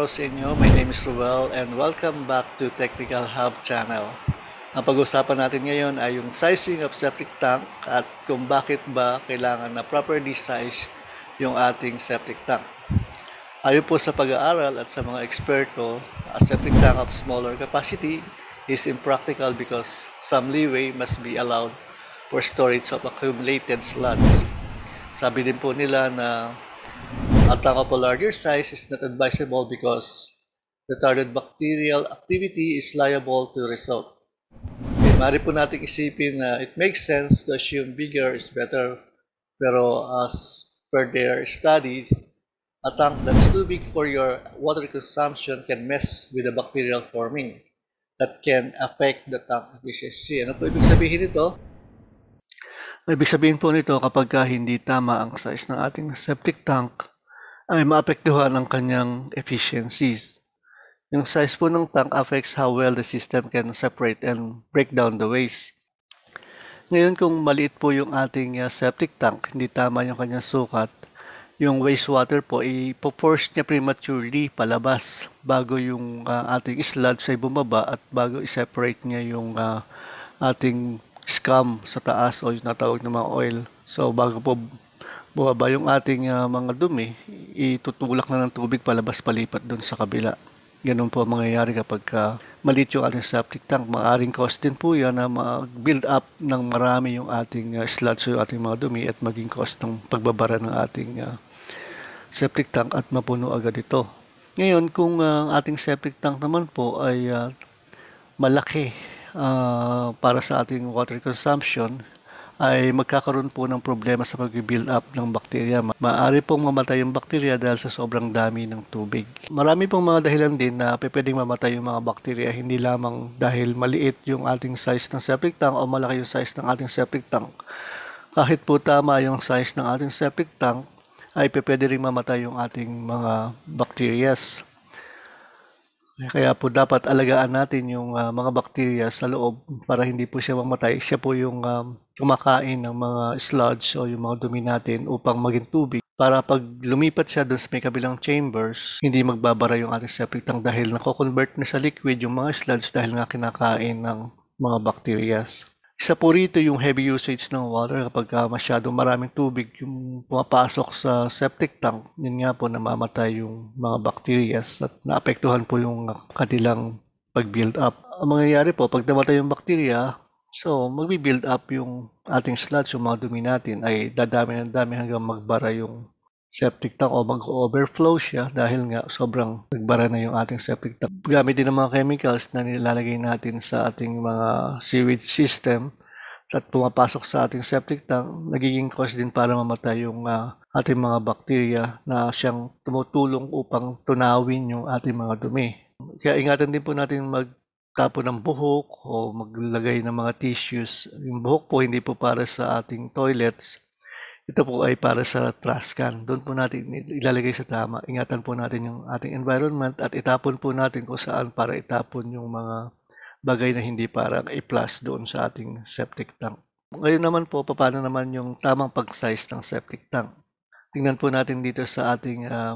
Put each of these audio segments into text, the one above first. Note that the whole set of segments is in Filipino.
araw sa inyo. My name is Ruel and welcome back to Technical Hub Channel. Ang pag-uusapan natin ngayon ay yung sizing of septic tank at kung bakit ba kailangan na properly size yung ating septic tank. Ayon po sa pag-aaral at sa mga eksperto, a septic tank of smaller capacity is impractical because some leeway must be allowed for storage of accumulated sludge. Sabi din po nila na at a couple larger size is not advisable because retarded bacterial activity is liable to result. Okay, eh, maaari po natin isipin na it makes sense to assume bigger is better pero as per their study, a tank that's too big for your water consumption can mess with the bacterial forming that can affect the tank efficiency. Ano po ibig sabihin nito? Ibig sabihin po nito kapag hindi tama ang size ng ating septic tank, ay maapektuhan ang kanyang efficiencies. Yung size po ng tank affects how well the system can separate and break down the waste. Ngayon kung maliit po yung ating uh, septic tank, hindi tama yung kanyang sukat, yung wastewater po, ipoforce niya prematurely palabas bago yung uh, ating sludge ay bumaba at bago i-separate niya yung uh, ating scum sa taas o yung natawag na mga oil. So bago po bumaba yung ating uh, mga dumi, itutulak na ng tubig palabas palipat doon sa kabila. Ganun po ang mangyayari kapag uh, maliit yung ating septic tank. Maaring cause din po yan na mag-build up ng marami yung ating uh, sludge o yung ating mga dumi at maging cause ng pagbabara ng ating uh, septic tank at mapuno agad ito. Ngayon, kung ang uh, ating septic tank naman po ay uh, malaki uh, para sa ating water consumption, ay magkakaroon po ng problema sa pag-build up ng bakterya. Maaari pong mamatay yung bakterya dahil sa sobrang dami ng tubig. Marami pong mga dahilan din na pwedeng mamatay yung mga bakterya, hindi lamang dahil maliit yung ating size ng septic tank o malaki yung size ng ating septic tank. Kahit po tama yung size ng ating septic tank, ay pwede rin mamatay yung ating mga bacterias. Kaya po dapat alagaan natin yung uh, mga bakterya sa loob para hindi po siya mamatay. Siya po yung um, kumakain ng mga sludge o yung mga dumi natin upang maging tubig para pag lumipat siya doon sa may kabilang chambers, hindi magbabara yung ating septic tank dahil nako-convert na sa liquid yung mga sludge dahil nga kinakain ng mga bacterias. Isa po rito yung heavy usage ng water kapag uh, masyadong maraming tubig yung pumapasok sa septic tank. Yun nga po namamatay yung mga bacteria at naapektuhan po yung kanilang pag-build up. Ang mangyayari po, pag namatay yung bacteria, so magbi-build up yung ating sludge, yung mga dumi natin ay dadami ng dami hanggang magbara yung septic tank o mag-overflow siya dahil nga sobrang nagbara na yung ating septic tank. Gamit din ng mga chemicals na nilalagay natin sa ating mga sewage system at pumapasok sa ating septic tank, nagiging cause din para mamatay yung uh, ating mga bakterya na siyang tumutulong upang tunawin yung ating mga dumi. Kaya ingatan din po natin mag ng buhok o maglagay ng mga tissues. Yung buhok po hindi po para sa ating toilets ito po ay para sa trash can. Doon po natin ilalagay sa tama. Ingatan po natin yung ating environment at itapon po natin kung saan para itapon yung mga bagay na hindi parang i-plus doon sa ating septic tank. Ngayon naman po, paano naman yung tamang pag-size ng septic tank? Tingnan po natin dito sa ating uh,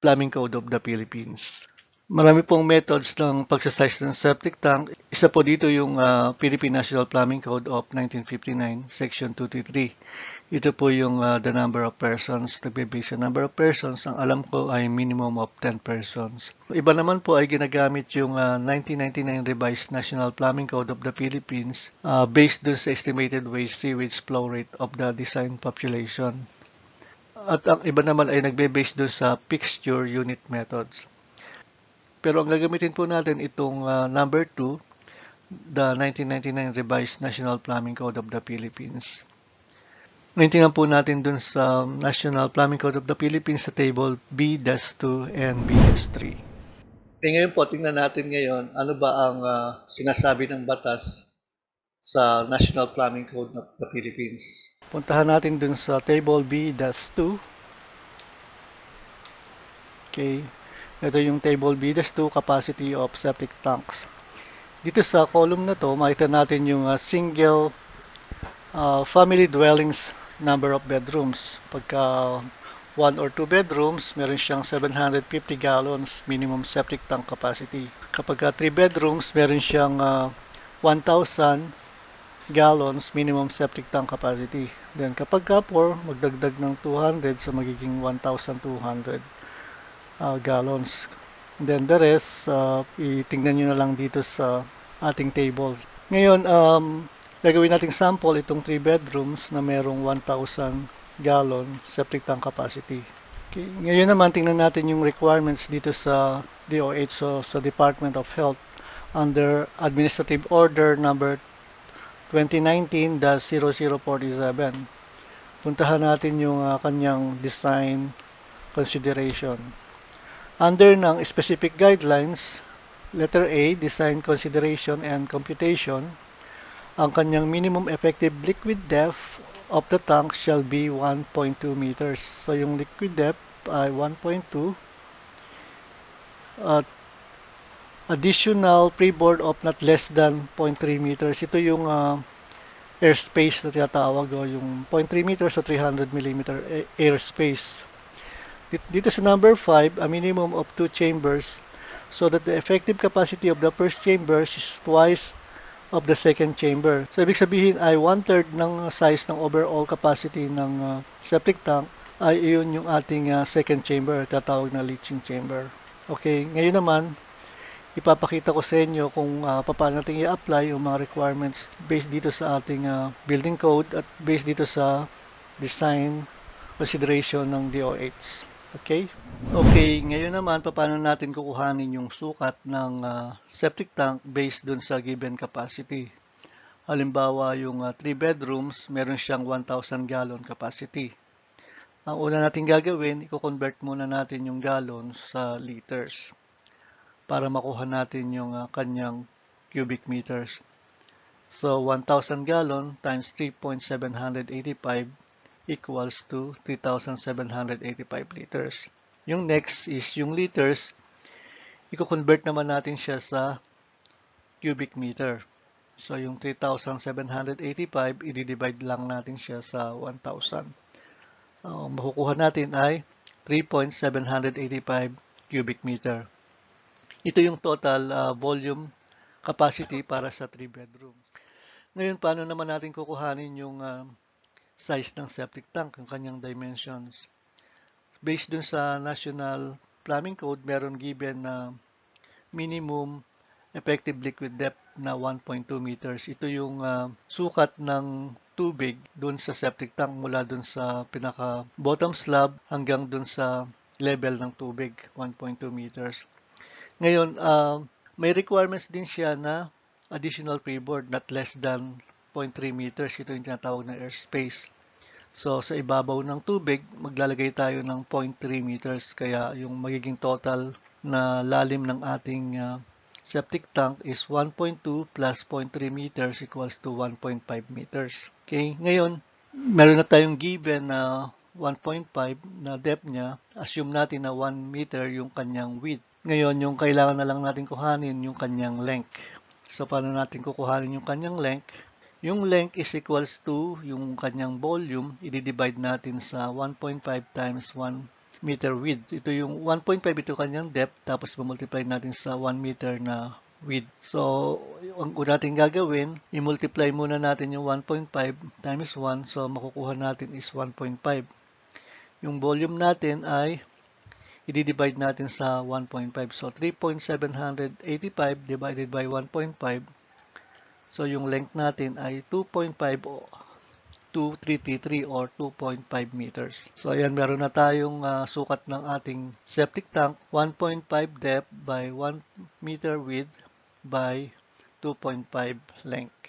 Plumbing Code of the Philippines. Marami pong methods ng pagsasize ng septic tank. Isa po dito yung uh, Philippine National Plumbing Code of 1959, Section 233. Ito po yung uh, the number of persons. Nagbibig sa number of persons, ang alam ko ay minimum of 10 persons. Iba naman po ay ginagamit yung uh, ah, 1999 Revised National Plumbing Code of the Philippines uh, based dun sa estimated waste sewage flow rate of the design population. At ang iba naman ay nagbe-base doon sa fixture unit methods. Pero ang gagamitin po natin itong uh, number 2, the 1999 Revised National Plumbing Code of the Philippines. Ngayon po natin dun sa National Plumbing Code of the Philippines sa table B-2 and B-3. E eh, ngayon po, tingnan natin ngayon ano ba ang uh, sinasabi ng batas sa National Plumbing Code of the Philippines. Puntahan natin dun sa table B-2. Okay. Ito yung table B-2 capacity of septic tanks. Dito sa column na to, makita natin yung uh, single uh, family dwellings number of bedrooms. Pagka 1 or 2 bedrooms, meron siyang 750 gallons minimum septic tank capacity. Kapag 3 ah, bedrooms, meron siyang uh, 1,000 gallons minimum septic tank capacity. Then kapag 4, magdagdag ng 200 sa so magiging 1,200 uh, gallons. And then the rest, uh, itingnan nyo na lang dito sa ating table. Ngayon, um, gagawin nating sample itong 3 bedrooms na merong 1,000 gallon septic tank capacity. Okay. Ngayon naman, tingnan natin yung requirements dito sa DOH, so sa Department of Health under Administrative Order number 2019-0047. Puntahan natin yung uh, kanyang design consideration under ng specific guidelines, letter A, design consideration and computation, ang kanyang minimum effective liquid depth of the tank shall be 1.2 meters. So, yung liquid depth ay 1.2 at additional freeboard of not less than 0.3 meters. Ito yung uh, airspace na tinatawag o yung 0.3 meters o 300 millimeter airspace. Dito sa number 5, a minimum of 2 chambers so that the effective capacity of the first chamber is twice of the second chamber. So, ibig sabihin ay one-third ng size ng overall capacity ng uh, septic tank ay iyon yung ating uh, second chamber, tatawag na leaching chamber. Okay, ngayon naman, ipapakita ko sa inyo kung uh, paano natin i-apply yung mga requirements based dito sa ating uh, building code at based dito sa design consideration ng DOH. Okay? Okay, ngayon naman paano natin kukuhanin yung sukat ng uh, septic tank based dun sa given capacity. Halimbawa, yung 3 uh, ah, bedrooms, meron siyang 1,000 gallon capacity. Ang una natin gagawin, i-convert muna natin yung gallon sa liters para makuha natin yung uh, kanyang cubic meters. So, 1,000 gallon times 3.785 equals to 3,785 liters. Yung next is yung liters, i-convert naman natin siya sa cubic meter. So, yung 3,785, i-divide lang natin siya sa 1,000. Ang makukuha natin ay 3.785 cubic meter. Ito yung total uh, volume capacity para sa 3 bedroom. Ngayon, paano naman natin kukuhanin yung uh, size ng septic tank, yung kanyang dimensions. Based dun sa National Plumbing Code, meron given na minimum effective liquid depth na 1.2 meters. Ito yung uh, sukat ng tubig dun sa septic tank mula dun sa pinaka bottom slab hanggang dun sa level ng tubig, 1.2 meters. Ngayon, uh, may requirements din siya na additional freeboard not less than 6.3 meters. Ito yung tinatawag na airspace. So, sa ibabaw ng tubig, maglalagay tayo ng 0.3 meters. Kaya, yung magiging total na lalim ng ating uh, septic tank is 1.2 plus 0.3 meters equals to 1.5 meters. Okay, ngayon, meron na tayong given na 1.5 na depth niya. Assume natin na 1 meter yung kanyang width. Ngayon, yung kailangan na lang natin kuhanin yung kanyang length. So, paano natin kukuhanin yung kanyang length? Yung length is equals to yung kanyang volume, i-divide natin sa 1.5 times 1 meter width. Ito yung 1.5 ito kanyang depth, tapos multiply natin sa 1 meter na width. So, ang una natin gagawin, i-multiply muna natin yung 1.5 times 1. So, makukuha natin is 1.5. Yung volume natin ay i-divide natin sa 1.5. So, 3.785 divided by 1.5 So, yung length natin ay 2.5 o 2333 or 2.5 meters. So, ayan, meron na tayong uh, sukat ng ating septic tank, 1.5 depth by 1 meter width by 2.5 length.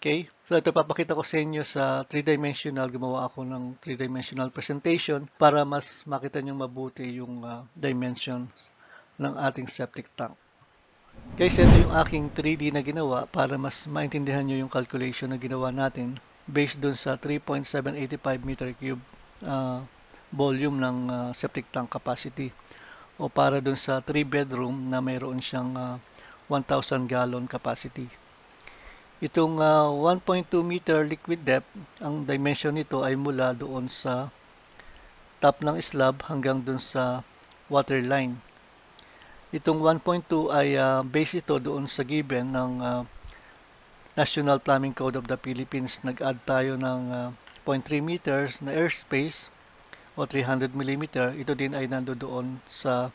Okay? So, ito papakita ko sa inyo sa 3 dimensional Gumawa ako ng 3 dimensional presentation para mas makita nyo mabuti yung uh, dimension ng ating septic tank. Kaysa ito yung aking 3D na ginawa para mas maintindihan nyo yung calculation na ginawa natin based dun sa 3.785 meter cube uh, volume ng uh, septic tank capacity o para dun sa 3 bedroom na mayroon siyang uh, ah, 1,000 gallon capacity. Itong uh, 1.2 meter liquid depth, ang dimension nito ay mula doon sa top ng slab hanggang doon sa water line. Itong 1.2 ay uh, ah, based ito doon sa given ng uh, National Plumbing Code of the Philippines. Nag-add tayo ng uh, ah, 0.3 meters na airspace o 300 mm. Ito din ay nando doon sa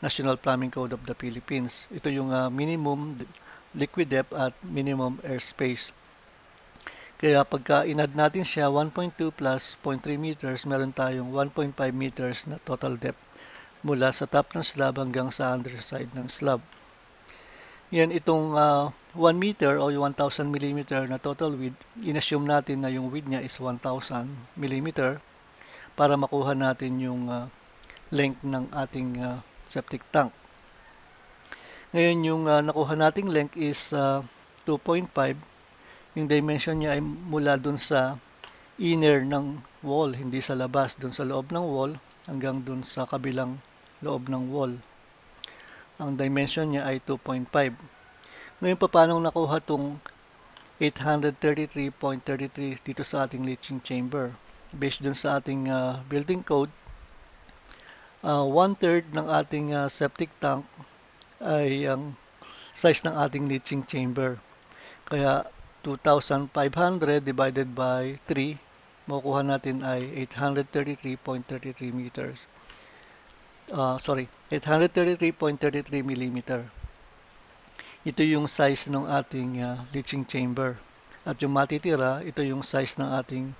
National Plumbing Code of the Philippines. Ito yung uh, minimum liquid depth at minimum airspace. Kaya pagka inad natin siya 1.2 plus 0.3 meters, meron tayong 1.5 meters na total depth mula sa top ng slab hanggang sa underside ng slab. Yan, itong uh, ah, 1 meter o 1,000 mm na total width, inassume natin na yung width niya is 1,000 mm para makuha natin yung uh, length ng ating uh, septic tank. Ngayon, yung uh, nakuha nating length is uh, 2.5. Yung dimension niya ay mula dun sa inner ng wall, hindi sa labas, dun sa loob ng wall hanggang dun sa kabilang loob ng wall. Ang dimension niya ay 2.5. Ngayon pa paano nakuha itong 833.33 dito sa ating leaching chamber. Based dun sa ating uh, building code, uh, one-third ng ating uh, septic tank ay ang size ng ating leaching chamber. Kaya 2,500 divided by 3, makukuha natin ay 833.33 meters uh, sorry, 833.33 mm. Ito yung size ng ating uh, leaching chamber. At yung matitira, ito yung size ng ating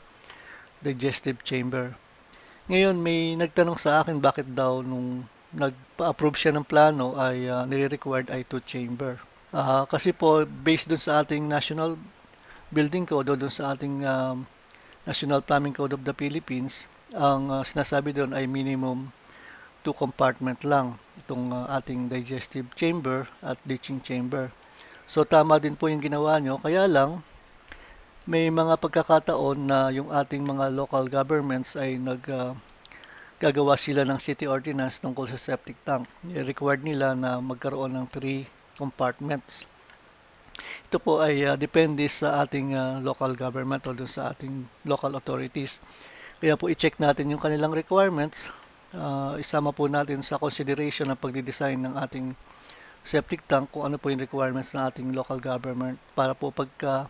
digestive chamber. Ngayon, may nagtanong sa akin bakit daw nung nagpa-approve siya ng plano ay uh, nire-required ay two chamber. Uh, kasi po, based dun sa ating National Building Code o dun sa ating um, National Plumbing Code of the Philippines, ang uh, sinasabi doon ay minimum two compartment lang itong uh, ating digestive chamber at leaching chamber. So tama din po yung ginawa nyo, kaya lang may mga pagkakataon na yung ating mga local governments ay nag uh, gagawa sila ng city ordinance tungkol sa septic tank. I-required nila na magkaroon ng three compartments. Ito po ay uh, depende sa ating uh, local government o sa ating local authorities. Kaya po i-check natin yung kanilang requirements uh, isama po natin sa consideration ng pagdidesign ng ating septic tank kung ano po yung requirements ng ating local government para po pagka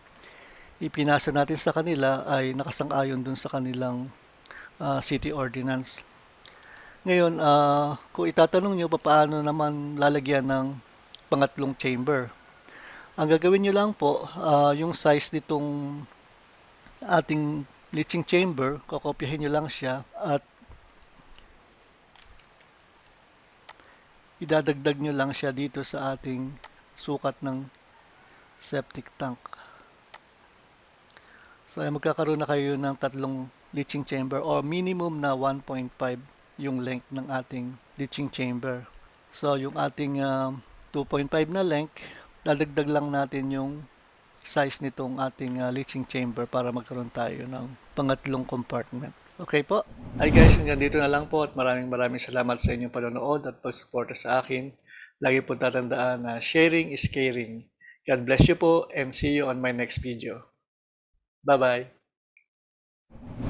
ipinasa natin sa kanila ay nakasang-ayon dun sa kanilang uh, city ordinance. Ngayon, uh, kung itatanong nyo pa paano naman lalagyan ng pangatlong chamber, ang gagawin nyo lang po, uh, yung size nitong ating leaching chamber, kokopyahin nyo lang siya at idadagdag nyo lang siya dito sa ating sukat ng septic tank. So ay magkakaroon na kayo ng tatlong leaching chamber or minimum na 1.5 yung length ng ating leaching chamber. So yung ating uh, um, 2.5 na length, dadagdag lang natin yung size nitong ating uh, leaching chamber para magkaroon tayo ng pangatlong compartment. Okay po. Ay guys, hanggang dito na lang po at maraming maraming salamat sa inyong panonood at pagsuporta sa akin. Lagi po tatandaan na sharing is caring. God bless you po and see you on my next video. Bye-bye.